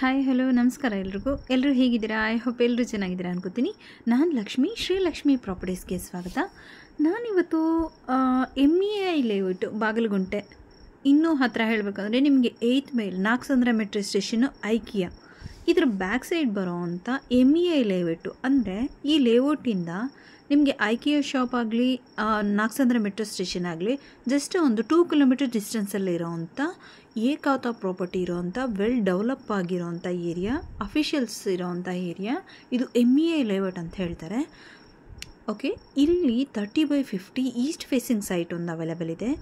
hi hello ನಮಸ್ಕಾರ ಎಲ್ರಿಗೂ ಎಲ್ಲರೂ ಹೇಗಿದ್ದೀರಾ ಐ ಹೋಪ್ ಎಲ್ಲರೂ ಚೆನ್ನಾಗಿದ್ದೀರಾ ಅನ್ಕೋತೀನಿ ನಾನು ಲಕ್ಷ್ಮಿ ಶ್ರೀಲಕ್ಷ್ಮಿ ಪ್ರಾಪರ್ಟೀಸ್ಗೆ ಸ್ವಾಗತ ನಾನಿವತ್ತು M E I layout Bagalagunte ಇನ್ನೂ ಹತ್ತಿರ ಹೇಳಬೇಕಂದ್ರೆ ನಿಮಗೆ ಏಯ್ತ್ ಮೈಲ್ ನಾಲ್ಕು ಸಂದ್ರ ಮೆಟ್ರೋ ಸ್ಟೇಷನ್ನು ಐಕಿಯಾ ಇದರ ಬ್ಯಾಕ್ ಸೈಡ್ ಬರೋ ಅಂಥ ಎಮ್ ಇ ಐ ಲೇಔಟು ಅಂದರೆ ಈ ಲೇಔಟಿಂದ ನಿಮಗೆ ಐಕಿಯೋ ಶಾಪ್ ಆಗಲಿ ನಾಗಸಂದ್ರ ಮೆಟ್ರೋ ಸ್ಟೇಷನ್ ಆಗಲಿ ಜಸ್ಟ್ ಒಂದು ಟೂ ಕಿಲೋಮೀಟರ್ ಡಿಸ್ಟೆನ್ಸಲ್ಲಿ ಇರೋವಂಥ ಏಕಾತ ಪ್ರಾಪರ್ಟಿ ಇರೋವಂಥ ವೆಲ್ ಡೆವಲಪ್ ಆಗಿರೋವಂಥ ಏರಿಯಾ ಅಫಿಷಿಯಲ್ಸ್ ಇರೋವಂಥ ಏರಿಯಾ ಇದು ಎಮ್ ಇ ಐ ಲೇಔಟ್ ಅಂತ ಹೇಳ್ತಾರೆ ಓಕೆ ಇಲ್ಲಿ thirty by fifty east facing site ಒಂದು ಅವೈಲೇಬಲ್ ಇದೆ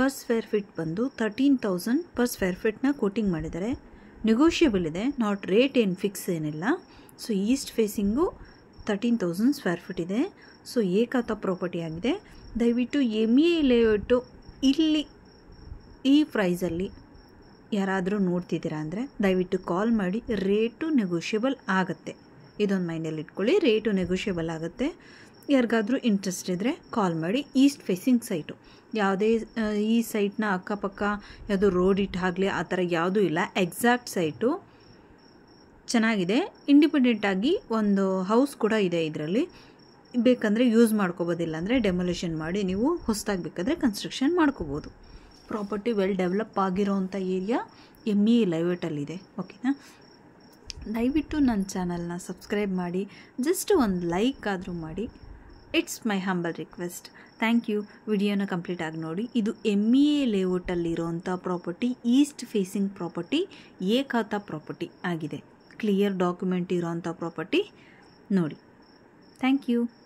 ಪರ್ ಸ್ಕ್ವೇರ್ ಫೀಟ್ ಬಂದು ತರ್ಟೀನ್ ತೌಸಂಡ್ ಪರ್ ಸ್ಕ್ವೇರ್ ಫೀಟ್ನ ಕೋಟಿಂಗ್ ಮಾಡಿದ್ದಾರೆ ನೆಗೋಷಿಯಬಲ್ ಇದೆ ನಾಟ್ ರೇಟ್ ಏನು ಫಿಕ್ಸ್ ಏನಿಲ್ಲ so east facing thirteen thousand square feet ಇದೆ ಸೊ ಏಕಾತ ಪ್ರಾಪರ್ಟಿ ಆಗಿದೆ ದಯವಿಟ್ಟು ಎಮ್ ಎ ಲೇಔಟು ಇಲ್ಲಿ ಈ ಪ್ರೈಸಲ್ಲಿ ಯಾರಾದರೂ ನೋಡ್ತಿದ್ದೀರಾ ಅಂದರೆ ದಯವಿಟ್ಟು ಕಾಲ್ ಮಾಡಿ ರೇಟು ನೆಗೋಷಿಯಬಲ್ ಆಗುತ್ತೆ ಇದೊಂದು ಮೈಂಡಲ್ಲಿ ಇಟ್ಕೊಳ್ಳಿ ರೇಟು ನೆಗೋಷಿಯಬಲ್ ಆಗುತ್ತೆ ಯಾರಿಗಾದರೂ ಇಂಟ್ರೆಸ್ಟ್ ಇದ್ದರೆ ಕಾಲ್ ಮಾಡಿ ಈಸ್ಟ್ ಫೇಸಿಂಗ್ ಸೈಟು ಯಾವುದೇ ಈ ಸೈಟ್ನ ಅಕ್ಕಪಕ್ಕ ಯಾವುದು ರೋಡ್ ಇಟ್ಟಾಗಲಿ ಆ ಥರ ಯಾವುದೂ ಇಲ್ಲ ಎಕ್ಸಾಕ್ಟ್ ಸೈಟು ಚೆನ್ನಾಗಿದೆ ಇಂಡಿಪೆಂಡೆಂಟಾಗಿ ಒಂದು ಹೌಸ್ ಕೂಡ ಇದೆ ಇದರಲ್ಲಿ ಬೇಕಂದರೆ ಯೂಸ್ ಮಾಡ್ಕೋಬೋದಿಲ್ಲ ಅಂದರೆ ಡೆಮೊಲೇಷನ್ ಮಾಡಿ ನೀವು ಹೊಸದಾಗಿ ಬೇಕಾದರೆ ಕನ್ಸ್ಟ್ರಕ್ಷನ್ ಮಾಡ್ಕೋಬೋದು ಪ್ರಾಪರ್ಟಿ ವೆಲ್ ಡೆವಲಪ್ ಆಗಿರೋಂಥ ಏರಿಯಾ ಎಮ್ ಇ ಲೈವೇಟಲ್ಲಿದೆ ಓಕೆನಾ ದಯವಿಟ್ಟು ನನ್ನ ಚಾನಲ್ನ ಸಬ್ಸ್ಕ್ರೈಬ್ ಮಾಡಿ ಜಸ್ಟ್ ಒಂದು ಲೈಕ್ ಆದರೂ ಮಾಡಿ it's my humble request thank you ವಿಡಿಯೋನ ಕಂಪ್ಲೀಟ್ ಆಗಿ ನೋಡಿ ಇದು ಎಮ್ ಇ ಎ ಲೇಔಟಲ್ಲಿರುವಂಥ ಪ್ರಾಪರ್ಟಿ ಈಸ್ಟ್ ಫೇಸಿಂಗ್ ಪ್ರಾಪರ್ಟಿ ಏಕಾತ ಪ್ರಾಪರ್ಟಿ ಆಗಿದೆ ಕ್ಲಿಯರ್ ಡಾಕ್ಯುಮೆಂಟ್ ಇರೋವಂಥ ಪ್ರಾಪರ್ಟಿ ನೋಡಿ ಥ್ಯಾಂಕ್ ಯು